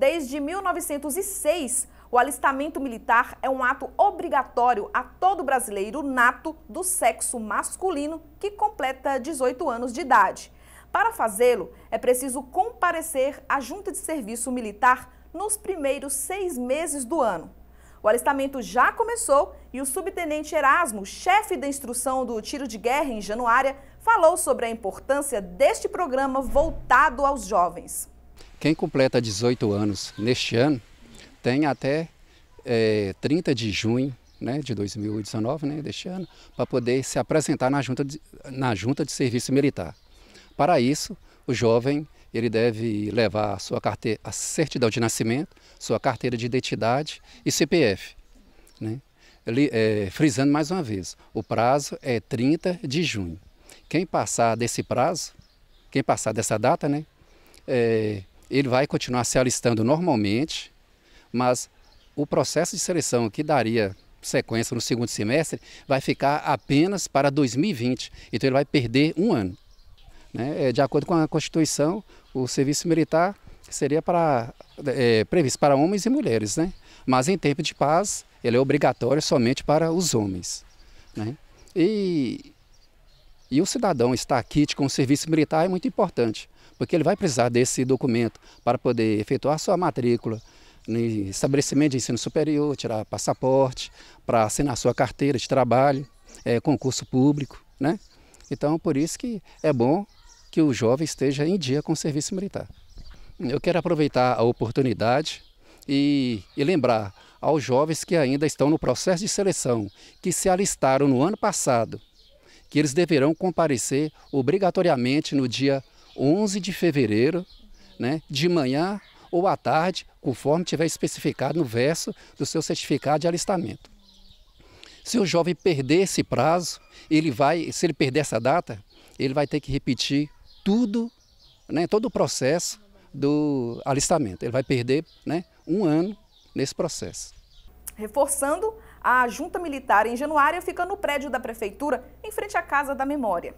Desde 1906, o alistamento militar é um ato obrigatório a todo brasileiro nato do sexo masculino que completa 18 anos de idade. Para fazê-lo, é preciso comparecer à junta de serviço militar nos primeiros seis meses do ano. O alistamento já começou e o subtenente Erasmo, chefe da instrução do tiro de guerra em Januária, falou sobre a importância deste programa voltado aos jovens. Quem completa 18 anos neste ano tem até é, 30 de junho né, de 2019, né, deste ano, para poder se apresentar na junta, de, na junta de Serviço Militar. Para isso, o jovem ele deve levar a sua carteira, a certidão de nascimento, sua carteira de identidade e CPF. Né? Ele, é, frisando mais uma vez, o prazo é 30 de junho. Quem passar desse prazo, quem passar dessa data, né, é, ele vai continuar se alistando normalmente, mas o processo de seleção que daria sequência no segundo semestre vai ficar apenas para 2020. Então ele vai perder um ano. Né? É, de acordo com a Constituição, o serviço militar seria para, é, previsto para homens e mulheres, né? mas em tempo de paz ele é obrigatório somente para os homens. Né? E e o cidadão estar aqui com o serviço militar é muito importante, porque ele vai precisar desse documento para poder efetuar sua matrícula no né, estabelecimento de ensino superior, tirar passaporte, para assinar sua carteira de trabalho, é, concurso público, né? Então, por isso que é bom que o jovem esteja em dia com o serviço militar. Eu quero aproveitar a oportunidade e, e, lembrar aos jovens que ainda estão no processo de seleção, que se alistaram no ano passado que eles deverão comparecer obrigatoriamente no dia 11 de fevereiro, né, de manhã ou à tarde, conforme tiver especificado no verso do seu certificado de alistamento. Se o jovem perder esse prazo, ele vai, se ele perder essa data, ele vai ter que repetir tudo, né, todo o processo do alistamento. Ele vai perder né, um ano nesse processo. Reforçando a junta militar em Januária fica no prédio da prefeitura, em frente à Casa da Memória.